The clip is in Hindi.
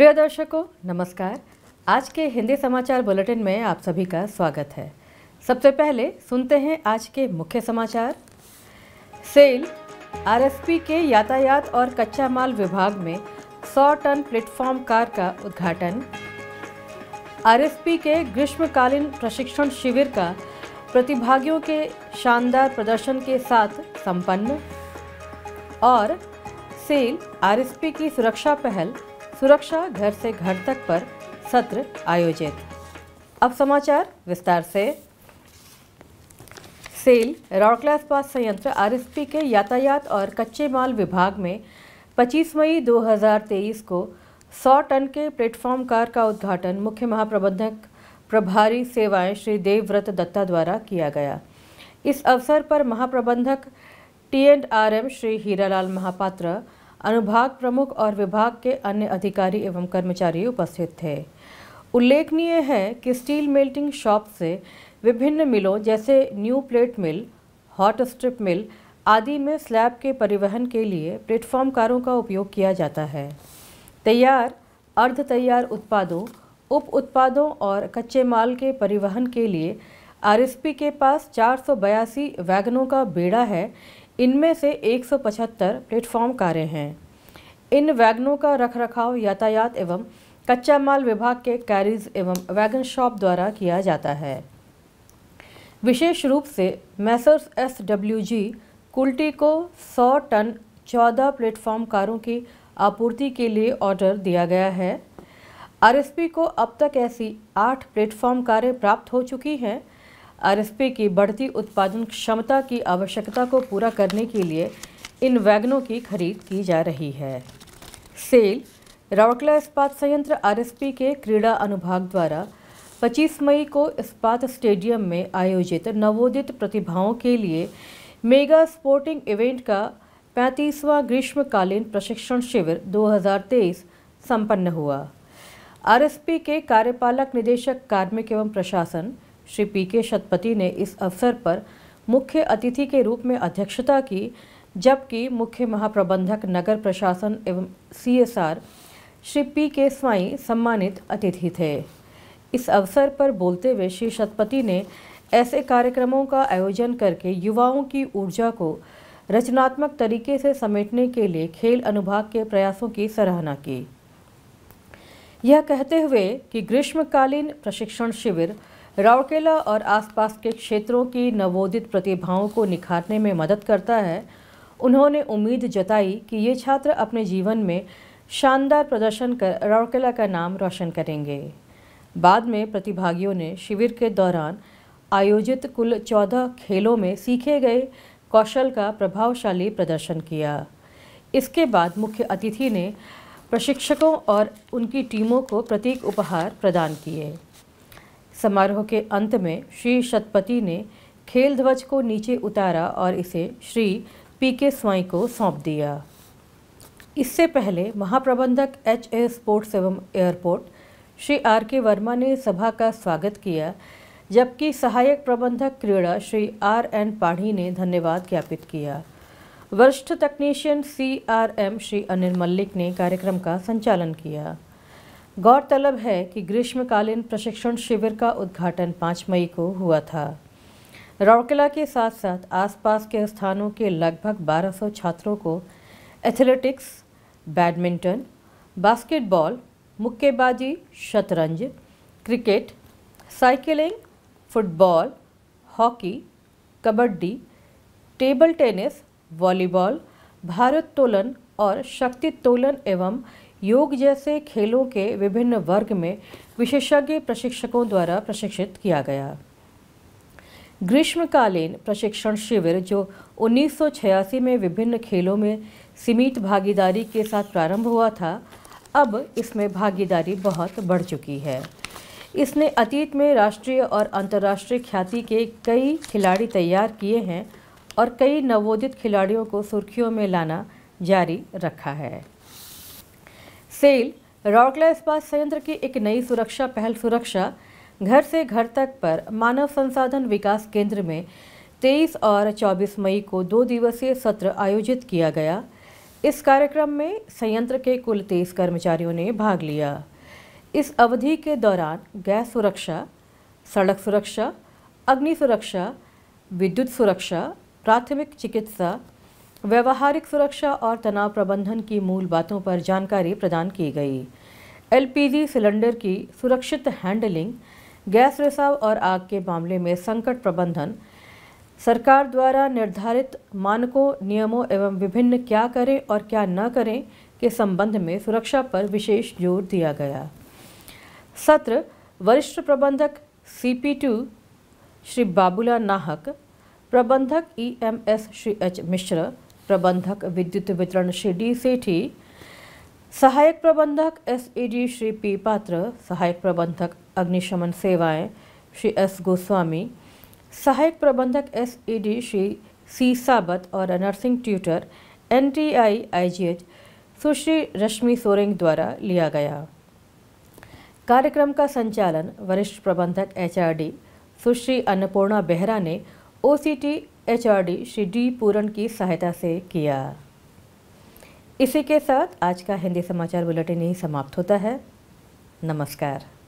प्रिय दर्शकों नमस्कार आज के हिंदी समाचार बुलेटिन में आप सभी का स्वागत है सबसे पहले सुनते हैं आज के मुख्य समाचार सेल आरएसपी के यातायात और कच्चा माल विभाग में 100 टन प्लेटफॉर्म कार का उद्घाटन आरएसपी के ग्रीष्मकालीन प्रशिक्षण शिविर का प्रतिभागियों के शानदार प्रदर्शन के साथ संपन्न और सेल आरएसपी की सुरक्षा पहल सुरक्षा घर से घर तक पर सत्र आयोजित अब समाचार विस्तार से सेल रौकला इस्पात संयंत्र आरएसपी के यातायात और कच्चे माल विभाग में 25 मई 2023 को 100 टन के प्लेटफॉर्म कार का उद्घाटन मुख्य महाप्रबंधक प्रभारी सेवाएं श्री देवव्रत दत्ता द्वारा किया गया इस अवसर पर महाप्रबंधक T and R M Shri Hiralal Mahapatra अनुभाग प्रमुख और विभाग के अन्य अधिकारी एवं कर्मचारी उपस्थित थे उल्लेखनीय है कि स्टील मेल्टिंग शॉप से विभिन्न मिलों जैसे new plate mill hot strip mill आदि में स्लैब के परिवहन के लिए प्लेटफॉर्म कारों का उपयोग किया जाता है तैयार अर्ध तैयार उत्पादों उप उत्पादों और कच्चे माल के परिवहन के लिए आरएसपी के पास चार वैगनों का बेड़ा है इनमें से 175 प्लेटफॉर्म कारें हैं इन वैगनों का रखरखाव यातायात एवं कच्चा माल विभाग के कैरीज एवं वैगन शॉप द्वारा किया जाता है विशेष रूप से Messrs S W G Kulti को 100 टन 14 प्लेटफॉर्म कारों की आपूर्ति के लिए ऑर्डर दिया गया है आरएसपी को अब तक ऐसी आठ प्लेटफॉर्म कारें प्राप्त हो चुकी हैं आरएफपी की बढ़ती उत्पादन क्षमता की आवश्यकता को पूरा करने के लिए इन वैगनों की खरीद की जा रही है सेल रावरकला इस्पात संयंत्र आरएसपी के क्रीड़ा अनुभाग द्वारा 25 मई को इस्पात स्टेडियम में आयोजित नवोदित प्रतिभाओं के लिए मेगा स्पोर्टिंग इवेंट का पैंतीसवां ग्रीष्मकालीन प्रशिक्षण शिविर 2023 संपन्न हुआ आरएसपी के कार्यपालक निदेशक कार्मिक एवं प्रशासन श्री पी के शतपथी ने इस अवसर पर मुख्य अतिथि के रूप में अध्यक्षता की जबकि मुख्य महाप्रबंधक नगर प्रशासन एवं सीएसआर श्री पी के स्वाई सम्मानित अतिथि थे इस अवसर पर बोलते हुए श्री शतपथी ने ऐसे कार्यक्रमों का आयोजन करके युवाओं की ऊर्जा को रचनात्मक तरीके से समेटने के लिए खेल अनुभाग के प्रयासों की सराहना की यह कहते हुए कि ग्रीष्मकालीन प्रशिक्षण शिविर राउरकेला और आसपास के क्षेत्रों की नवोदित प्रतिभाओं को निखारने में मदद करता है उन्होंने उम्मीद जताई कि ये छात्र अपने जीवन में शानदार प्रदर्शन कर राउरकेला का नाम रोशन करेंगे बाद में प्रतिभागियों ने शिविर के दौरान आयोजित कुल चौदह खेलों में सीखे गए कौशल का प्रभावशाली प्रदर्शन किया इसके बाद मुख्य अतिथि ने प्रशिक्षकों और उनकी टीमों को प्रतीक उपहार प्रदान किए समारोह के अंत में श्री शतपथी ने खेल ध्वज को नीचे उतारा और इसे श्री पी के स्वाई को सौंप दिया इससे पहले महाप्रबंधक एच ए स्पोर्ट्स एवं airport Shri R K Verma ने सभा का स्वागत किया जबकि सहायक प्रबंधक क्रीड़ा श्री आर एन पाढ़ी ने धन्यवाद ज्ञापित किया वरिष्ठ तकनीशियन C R M Shri Anil Mallik ने कार्यक्रम का संचालन किया गौरतलब है कि ग्रीष्मकालीन प्रशिक्षण शिविर का उद्घाटन 5 मई को हुआ था राउरकेला के साथ साथ आसपास के स्थानों के लगभग 1200 छात्रों को एथलेटिक्स बैडमिंटन बास्केटबॉल मुक्केबाजी शतरंज cricket cycling football hockey kabaddi table tennis volleyball भारोत्तोलन और शक्ति तोलन एवं योग जैसे खेलों के विभिन्न वर्ग में विशेषज्ञ प्रशिक्षकों द्वारा प्रशिक्षित किया गया ग्रीष्मकालीन प्रशिक्षण शिविर जो 1986 में विभिन्न खेलों में सीमित भागीदारी के साथ प्रारंभ हुआ था अब इसमें भागीदारी बहुत बढ़ चुकी है इसने अतीत में राष्ट्रीय और अंतर्राष्ट्रीय ख्याति के कई खिलाड़ी तैयार किए हैं और कई नवोदित खिलाड़ियों को सुर्खियों में लाना जारी रखा है सेल राउरकला इस्पात संयंत्र की एक नई सुरक्षा पहल सुरक्षा घर से घर तक पर मानव संसाधन विकास केंद्र में 23 और 24 मई को दो दिवसीय सत्र आयोजित किया गया इस कार्यक्रम में संयंत्र के कुल तेईस कर्मचारियों ने भाग लिया इस अवधि के दौरान गैस सुरक्षा सड़क सुरक्षा अग्नि सुरक्षा विद्युत सुरक्षा प्राथमिक चिकित्सा व्यवहारिक सुरक्षा और तनाव प्रबंधन की मूल बातों पर जानकारी प्रदान की गई एलपीजी सिलेंडर की सुरक्षित हैंडलिंग गैस रिसाव और आग के मामले में संकट प्रबंधन सरकार द्वारा निर्धारित मानकों नियमों एवं विभिन्न क्या करें और क्या न करें के संबंध में सुरक्षा पर विशेष जोर दिया गया सत्र वरिष्ठ प्रबंधक C P two Shri Babula Nahak प्रबंधक E M S Shri H Mishra प्रबंधक विद्युत वितरण श्री डी सेठी सहायक प्रबंधक S A D Shri P Patra सहायक प्रबंधक अग्निशमन सेवाएं श्री एस गोस्वामी सहायक प्रबंधक S A D Shri C Sabat और nursing tutor N T I I G H Sushri Rashmi Soreng द्वारा लिया गया कार्यक्रम का संचालन वरिष्ठ प्रबंधक H R D Sushri Annapurna Behera ने O C T HRD Shri D Puran की सहायता से किया इसी के साथ आज का हिंदी समाचार बुलेटिन ही समाप्त होता है नमस्कार